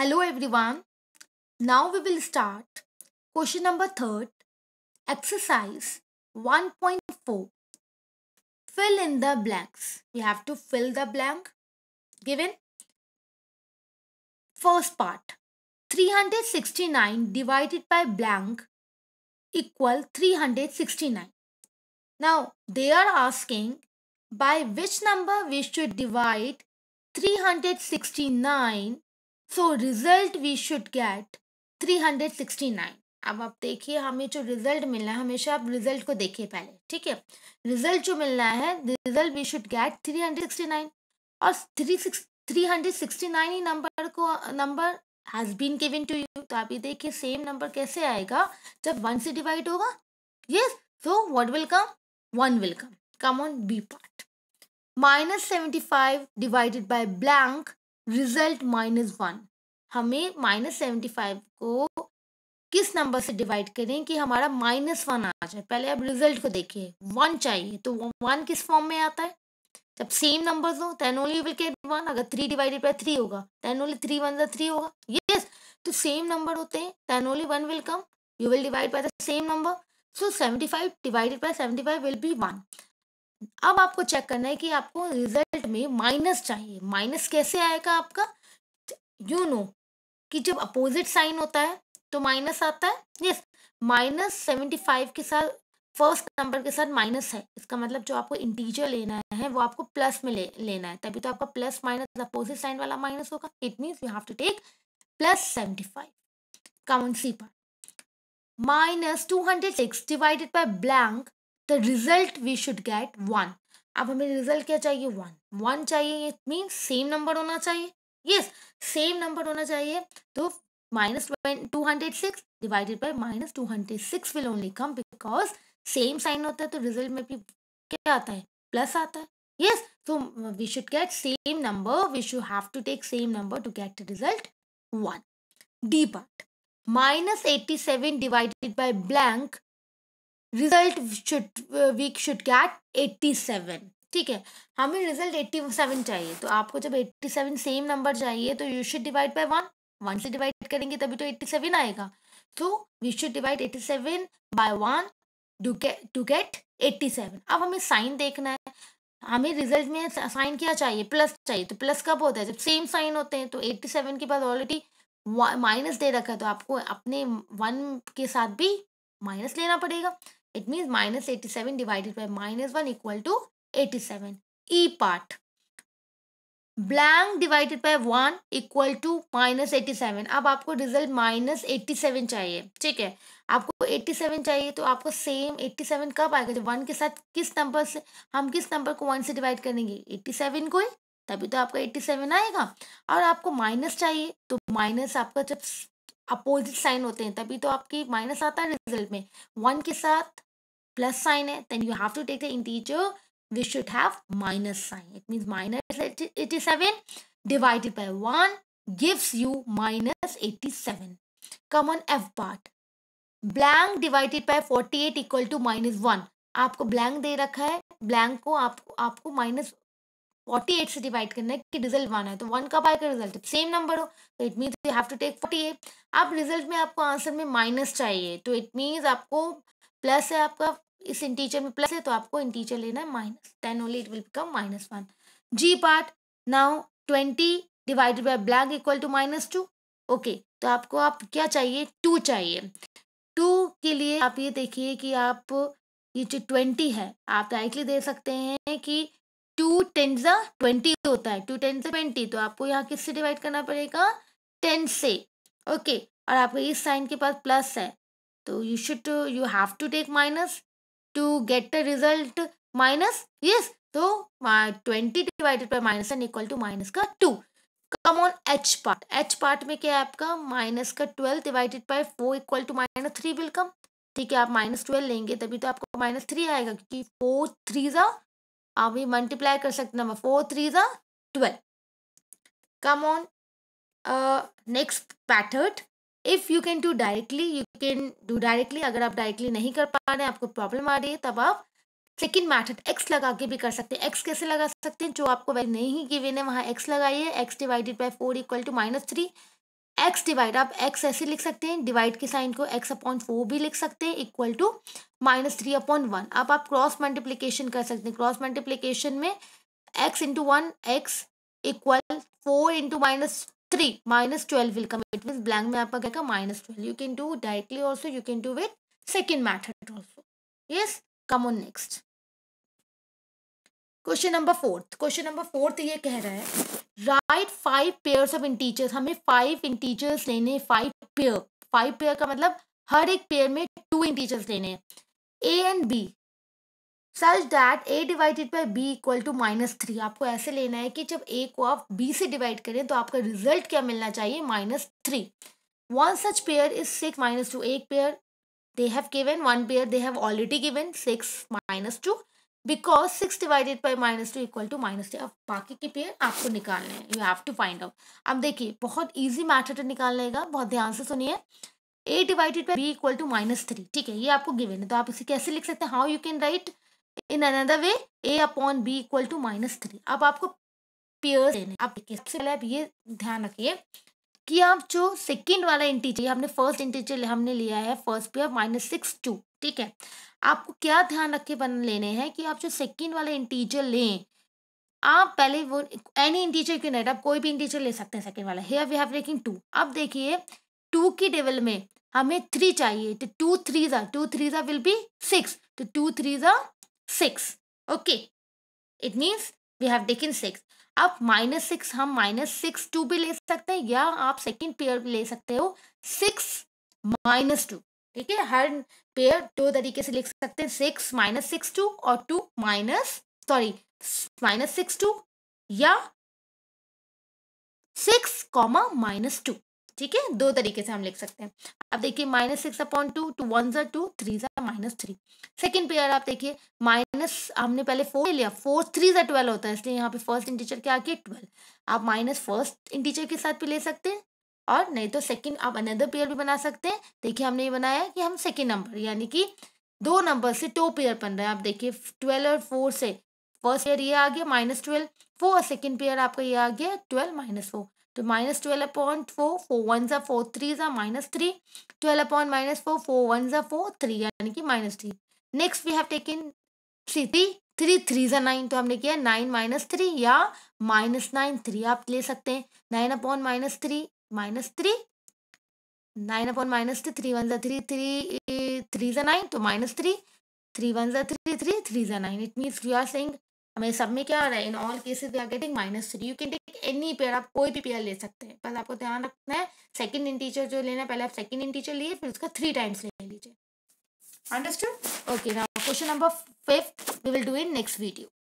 Hello everyone. Now we will start question number third exercise 1.4 fill in the blanks. You have to fill the blank given first part 369 divided by blank equal 369. Now they are asking by which number we should divide 369 so result we should get 369 अब आप देखिए हमें जो result मिलना है हमेशा आप result को देखिए पहले ठीक है रिजल्ट जो मिलना है रिजल्ट वी शुड गेट 369 और 36 369 ही नंबर को number has been given to you तो आप ये देखिए सेम नंबर कैसे आएगा जब वन से डिवाइड होगा yes so what will come one will come come on B part minus seventy five divided by blank result minus one हमें माइनस सेवेंटी फाइव को किस नंबर से डिवाइड करें कि हमारा माइनस वन आ जाए पहले आप रिजल्ट को देखिए वन चाहिए तो वन किस फॉर्म में आता है जब सेम नंबर्स हो then only will get one अगर थ्री डिवाइडेड बाई थ्री होगा then only three one three होगा यस तो सेम नंबर होते हैं then only one will come you will divide by the same number so seventy five divided by seventy five will be one अब आपको check करना है कि आपको रिजल्ट में माइनस चाहिए माइनस कैसे आएगा आपका यू नो कि जब अपोजिट साइन होता है तो माइनस आता है यस माइनस सेवेंटी फाइव के साथ फर्स्ट नंबर के साथ माइनस है इसका मतलब जो आपको इंटीजर लेना है वो आपको प्लस में ले, लेना है तभी तो आपका प्लस माइनस अपोजिट साइन वाला माइनस होगा it means you have to take plus seventy five common see पर minus two hundred six divided by blank the result we should get one अब हमें रिजल्ट क्या चाहिए वन वन चाहिए it mean same number होना चाहिए yes same number होना चाहिए तो minus two hundred six divided by minus two hundred six will only come because same sign होता है तो रिजल्ट में भी क्या आता है प्लस आता है yes so we should get same number we should have to take same number to get result one D part minus eighty seven divided by blank result should we should get eighty seven ठीक है हमें result eighty seven चाहिए तो आपको जब eighty seven same number चाहिए तो you should divide by one one से डिवाइड करेंगे तभी तो एट्टी सेवन आएगा तो we should divide eighty seven by one to get to get eighty seven अब हमें साइन देखना है हमें रिजल्ट में साइन क्या चाहिए प्लस चाहिए तो प्लस कब होता है जब सेम साइन होते हैं तो एट्टी सेवन के बाद ऑलरेडी माइनस दे रखा है तो आपको अपने वन के साथ भी माइनस लेना पड़ेगा It means minus 87 divided by minus 1 equal to 87. E part. Blank divided by one equal to minus eighty seven अब आपको रिजल्ट माइनस एट्टी सेवन चाहिए ठीक है आपको एट्टी सेवन चाहिए तो आपको सेम एट्टी सेवन कब आएगा जब वन के साथ किस नंबर से हम किस नंबर को वन से डिवाइड करेंगे एट्टी सेवन को ही तभी तो आपका एट्टी सेवन आएगा और आपको माइनस चाहिए तो माइनस आपका जब अपोजिट साइन होते हैं तभी तो आपकी माइनस आता है रिजल्ट में वन के साथ प्लस साइन है then you have to take the integer we should have minus sign. It means minus 87 divided by 1 gives you minus 87. Come on F part. Blank divided by 48 equal to minus 1. आपको blank दे रखा है blank को आप, आपको minus forty eight से divide करना है कि रिजल्ट वन है तो वन का पाई का रिजल्ट सेम नंबर हो तो it means you have to take forty eight अब रिजल्ट में आपको आंसर में माइनस चाहिए तो इट मीन्स आपको प्लस है आपका इस इंटीचर में प्लस है तो आपको इंटीचर लेना है minus then only it will become minus one G part now twenty divided by blank equal to minus two okay तो आपको आप क्या चाहिए टू चाहिए टू के लिए आप ये देखिए कि आप ये जो ट्वेंटी है आप डायरेक्टली दे सकते हैं कि टू टेंजा ट्वेंटी होता है टू टेंजा ट्वेंटी तो आपको यहाँ किससे डिवाइड करना पड़ेगा टेन से ओके और आपके इस साइन के पास प्लस है तो you should you have to take minus two get a result minus yes तो twenty divided by minus N equal to minus का two come on H part H part में क्या है आपका माइनस का twelve divided by four equal to minus three will come ठीक है आप माइनस ट्वेल्व लेंगे तभी तो आपको माइनस थ्री आएगा क्योंकि फोर थ्री ज़ा आप ये मल्टीप्लाई कर सकते हैं फोर थ्री ज़ा twelve come on next pattern if you can do directly you can do directly अगर आप डायरेक्टली नहीं कर पा रहे आपको प्रॉब्लम आ रही है तब आप सेकेंड मैथड एक्स लगा के भी कर सकते हैं एक्स कैसे लगा सकते हैं जो आपको वैल्यू नहीं गिवेन है वहाँ एक्स लगाइए x divided by four equal to minus three x divide आप x ऐसे लिख सकते हैं डिवाइड के साइन को x अपॉन फोर भी लिख सकते हैं equal to minus three upon one अब आप क्रॉस मल्टीप्लीकेशन कर सकते हैं क्रॉस मल्टीप्लीकेशन में x into one x equal four into minus three minus twelve will come it mean blank में आपका क्या minus twelve you can do directly also you can do with second method also yes come on next question number fourth question number fourth ये कह रहा है right five pair of integers हमें five इंटीचर्स लेने five pair five pair का मतलब हर एक pair में टू इंटीचर्स लेने A and B such that A divided by B equal to minus three आपको ऐसे लेना है कि जब ए को आप बी से डिवाइड करें तो आपका रिजल्ट क्या मिलना चाहिए minus three one such pair is six minus two एक pair they have given one pair they have already given six minus two because six divided by minus two equal to minus two अब बाकी के pair आपको निकालने हैं you have to find out अब देखिए बहुत ईजी मैथड है निकालनेगा बहुत ध्यान से सुनिए A divided by B equal to minus three ठीक है ये आपको गिवेन है तो आप इसे कैसे लिख सकते हैं how you can write in another way A upon B equal to minus three अब आपको पेयर देने आप सबसे पहले आप ये ध्यान रखिए कि आप जो सेकेंड वाला इंटीजर हमने फर्स्ट इंटीजर हमने लिया है फर्स्ट पे माइनस सिक्स टू ठीक है आपको क्या ध्यान के बन लेने हैं कि आप जो सेकेंड वाला इंटीजर लें आप पहले वो एनी इंटीजर क्यों नहीं आप कोई भी इंटीजर ले सकते हैं सेकेंड वाला हेयर वी हैव लेकिन टू अब देखिए टू की डेवल में हमें थ्री चाहिए तो टू थ्री ज़ा टू थ्री ज़ा विल बी सिक्स तो टू थ्री ज़ा six okay it means we have taken six आप माइनस सिक्स हम माइनस सिक्स टू भी ले सकते हैं या आप सेकेंड पेयर भी ले सकते हो सिक्स माइनस टू ठीक है हर पेयर दो तरीके से लिख सकते हैं सिक्स माइनस सिक्स टू और two minus sorry minus six two या सिक्स कॉमा माइनस टू ठीक है दो तरीके से हम लिख सकते हैं आप देखिए minus six upon two two one जर टू थ्री जर माइनस थ्री सेकेंड पेयर आप देखिए माइनस हमने पहले फोर लिया फोर थ्री जर ट्वेल्व होता है इसलिए यहाँ पे फर्स्ट इंटीचर क्या आके ट्वेल्व आप माइनस फर्स्ट इंटीचर के साथ भी ले सकते हैं और नहीं तो सेकेंड आप अनदर पेयर भी बना सकते हैं देखिए हमने ये बनाया कि हम सेकेंड नंबर यानी कि दो नंबर से टो पेयर बन रहे हैं आप देखिए ट्वेल्व और फोर से फर्स्ट पेयर ये आ गया minus twelve four second pair आपका ये आ गया ट्वेल्व माइनस फोर तो minus twelve upon four four one ज़ा फोर थ्री ज़ा minus three twelve upon minus four four one ज़ा फोर थ्री यानी कि minus three next we have taken three three three three ज़ा nine तो हमने किया नाइन माइनस थ्री या माइनस नाइन थ्री आप ले सकते हैं nine upon minus three minus three nine upon minus three three one ज़ा थ्री थ्री थ्री ज़ा नाइन तो माइनस थ्री थ्री वन ज़ा थ्री थ्री थ्री ज़ा nine it means we are saying हमें सब में क्या आ रहा है in all cases we are getting minus three you can any pair आप कोई भी पेयर ले सकते हैं बस आपको ध्यान रखना है सेकंड इन टीचर जो लेना है पहले आप सेकंड इन टीचर लिए फिर उसका थ्री टाइम्स ले लीजिए understood okay now question number fifth we will do in next video